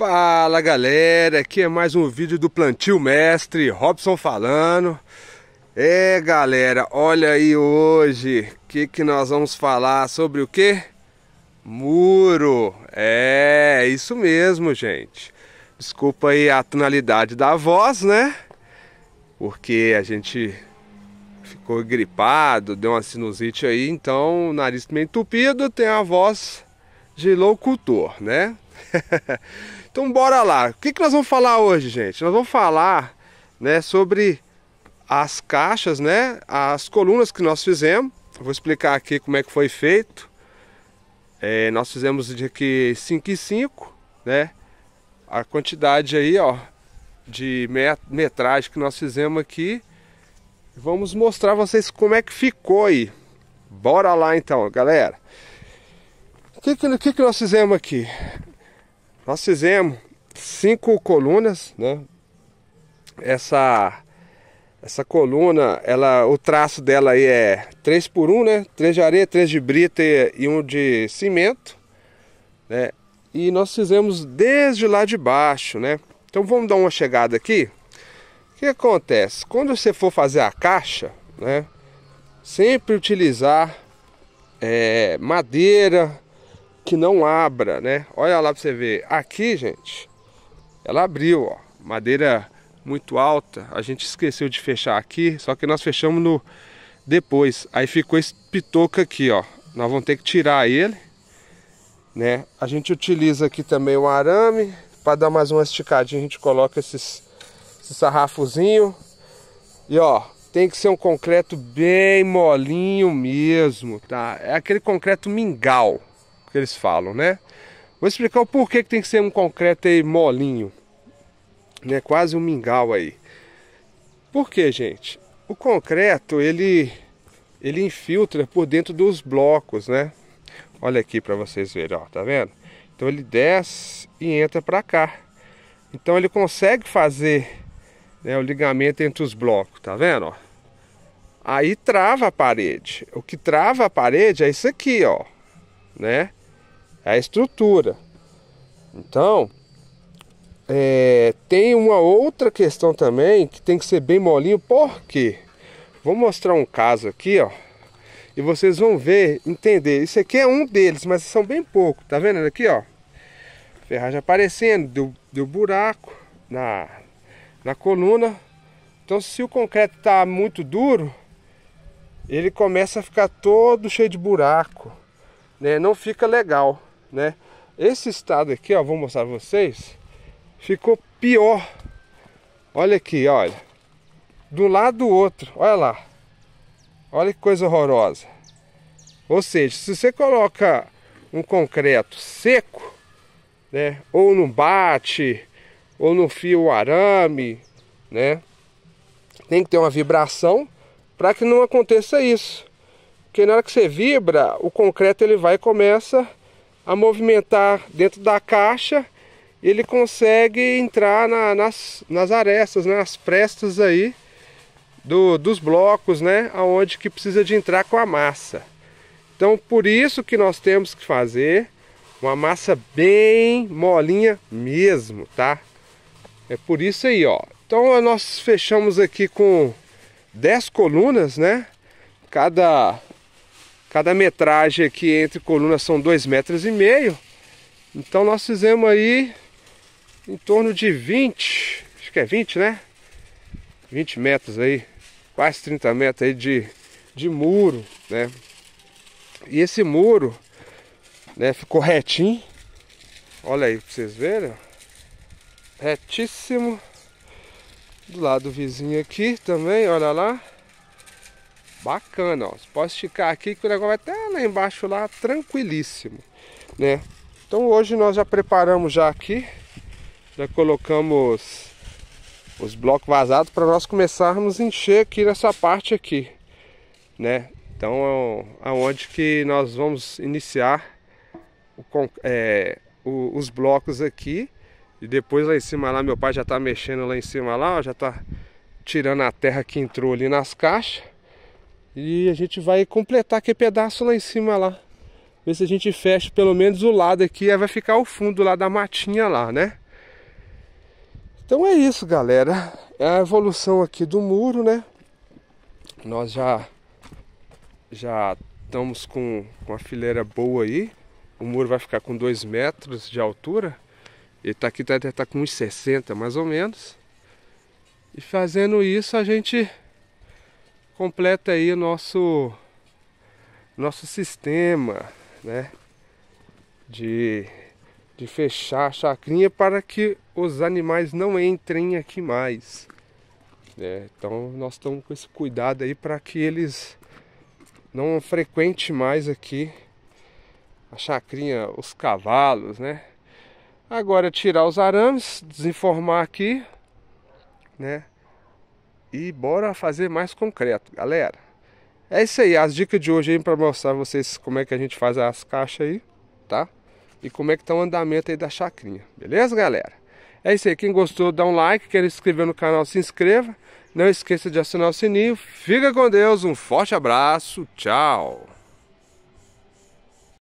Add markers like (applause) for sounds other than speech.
Fala galera, aqui é mais um vídeo do Plantio Mestre, Robson falando. É galera, olha aí hoje, o que, que nós vamos falar sobre o que? Muro, é isso mesmo gente. Desculpa aí a tonalidade da voz, né? Porque a gente ficou gripado, deu uma sinusite aí, então o nariz meio entupido, tem a voz de locutor, né? (laughs) então bora lá. O que, que nós vamos falar hoje, gente? Nós vamos falar né, sobre as caixas, né? As colunas que nós fizemos. Eu vou explicar aqui como é que foi feito. É, nós fizemos de aqui 5 e 5, né? A quantidade aí, ó, de metragem que nós fizemos aqui. Vamos mostrar vocês como é que ficou aí. Bora lá então, galera. O que, que, que, que nós fizemos aqui? Nós fizemos cinco colunas, né? Essa essa coluna, ela, o traço dela aí é três por um, né? Três de areia, três de brita e um de cimento, né? E nós fizemos desde lá de baixo, né? Então vamos dar uma chegada aqui. O que acontece? Quando você for fazer a caixa, né? Sempre utilizar é, madeira, que não abra, né? Olha lá para você ver. Aqui, gente, ela abriu, ó. Madeira muito alta. A gente esqueceu de fechar aqui, só que nós fechamos no depois. Aí ficou esse pitoco aqui, ó. Nós vamos ter que tirar ele, né? A gente utiliza aqui também o arame para dar mais uma esticadinha. A gente coloca esses, esses sarrafozinho e ó. Tem que ser um concreto bem molinho mesmo, tá? É aquele concreto mingau, que eles falam, né? Vou explicar o porquê que tem que ser um concreto aí molinho, né? Quase um mingau aí. Por quê, gente? O concreto ele ele infiltra por dentro dos blocos, né? Olha aqui para vocês verem, ó, tá vendo? Então ele desce e entra para cá. Então ele consegue fazer né, o ligamento entre os blocos, tá vendo? Ó? Aí trava a parede. O que trava a parede é isso aqui, ó, né? a estrutura. Então, é, tem uma outra questão também que tem que ser bem molinho, por Vou mostrar um caso aqui, ó. E vocês vão ver, entender. Isso aqui é um deles, mas são bem pouco. Tá vendo aqui, ó? Ferragem aparecendo, deu, deu buraco na, na coluna. Então, se o concreto tá muito duro, ele começa a ficar todo cheio de buraco, né? Não fica legal né? Esse estado aqui, ó, vou mostrar pra vocês, ficou pior. Olha aqui, olha. Do lado do outro, olha lá. Olha que coisa horrorosa. Ou seja, se você coloca um concreto seco, né, ou no bate, ou no fio arame, né, tem que ter uma vibração para que não aconteça isso. Porque na hora que você vibra, o concreto ele vai e começa a movimentar dentro da caixa, ele consegue entrar na, nas, nas arestas, né, nas prestas aí do, dos blocos, né, aonde que precisa de entrar com a massa. Então por isso que nós temos que fazer uma massa bem molinha mesmo, tá? É por isso aí, ó. Então nós fechamos aqui com 10 colunas, né? Cada Cada metragem aqui entre colunas são dois metros e meio. Então nós fizemos aí em torno de 20, acho que é 20, né? 20 metros aí, quase 30 metros aí de, de muro, né? E esse muro, né, ficou retinho. Olha aí pra vocês verem, Retíssimo. Do lado do vizinho aqui também, olha lá. Bacana, ó. Você pode esticar aqui que o negócio vai até lá embaixo lá, tranquilíssimo, né? Então hoje nós já preparamos já aqui, já colocamos os blocos vazados para nós começarmos a encher aqui nessa parte aqui, né? Então aonde que nós vamos iniciar o, é, o, os blocos aqui e depois lá em cima lá meu pai já está mexendo lá em cima lá, ó, já está tirando a terra que entrou ali nas caixas e a gente vai completar aquele pedaço lá em cima lá. Ver se a gente fecha pelo menos o lado aqui. Aí vai ficar o fundo lá da matinha lá, né? Então é isso, galera. É a evolução aqui do muro, né? Nós já já estamos com, com uma fileira boa aí. O muro vai ficar com 2 metros de altura. Ele tá aqui, deve tá, estar tá com uns 60 mais ou menos. E fazendo isso a gente completa aí o nosso nosso sistema, né? De, de fechar a chacrinha para que os animais não entrem aqui mais. É, então nós estamos com esse cuidado aí para que eles não frequentem mais aqui a chacrinha, os cavalos, né? Agora tirar os arames, desenformar aqui, né? E bora fazer mais concreto, galera. É isso aí, as dicas de hoje aí para mostrar vocês como é que a gente faz as caixas aí, tá? E como é que tá o andamento aí da chacrinha, beleza, galera? É isso aí, quem gostou dá um like, quem não se inscreveu no canal se inscreva. Não esqueça de assinar o sininho. Fica com Deus, um forte abraço, tchau!